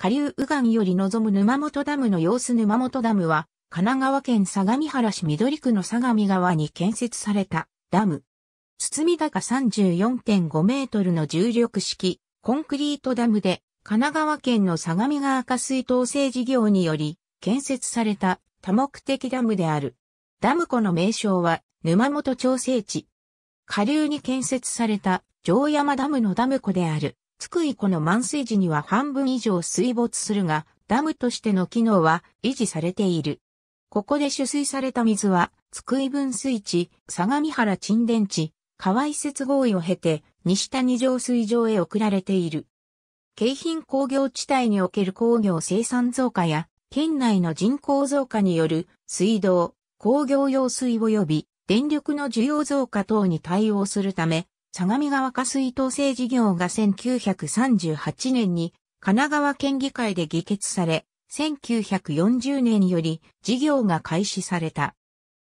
下流右岸より望む沼本ダムの様子沼本ダムは、神奈川県相模原市緑区の相模川に建設されたダム。堤高34.5メートルの重力式コンクリートダムで、神奈川県の相模川下水統制事業により建設された多目的ダムである。ダム湖の名称は沼本調整地。下流に建設された城山ダムのダム湖である。津久井湖の満水時には半分以上水没するが、ダムとしての機能は維持されている。ここで取水された水は、津久井分水地、相模原沈殿地、河合接合意を経て、西谷上水場へ送られている。京浜工業地帯における工業生産増加や、県内の人口増加による水道、工業用水及び電力の需要増加等に対応するため、相模川下水統制事業が1938年に神奈川県議会で議決され、1940年より事業が開始された。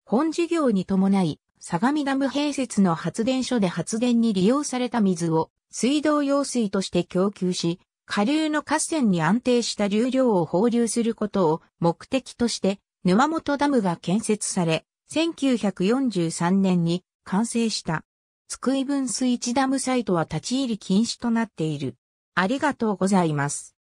本事業に伴い、相模ダム併設の発電所で発電に利用された水を水道用水として供給し、下流の河川に安定した流量を放流することを目的として、沼本ダムが建設され、1943年に完成した。津久井分水地ダムサイトは立ち入り禁止となっている。ありがとうございます。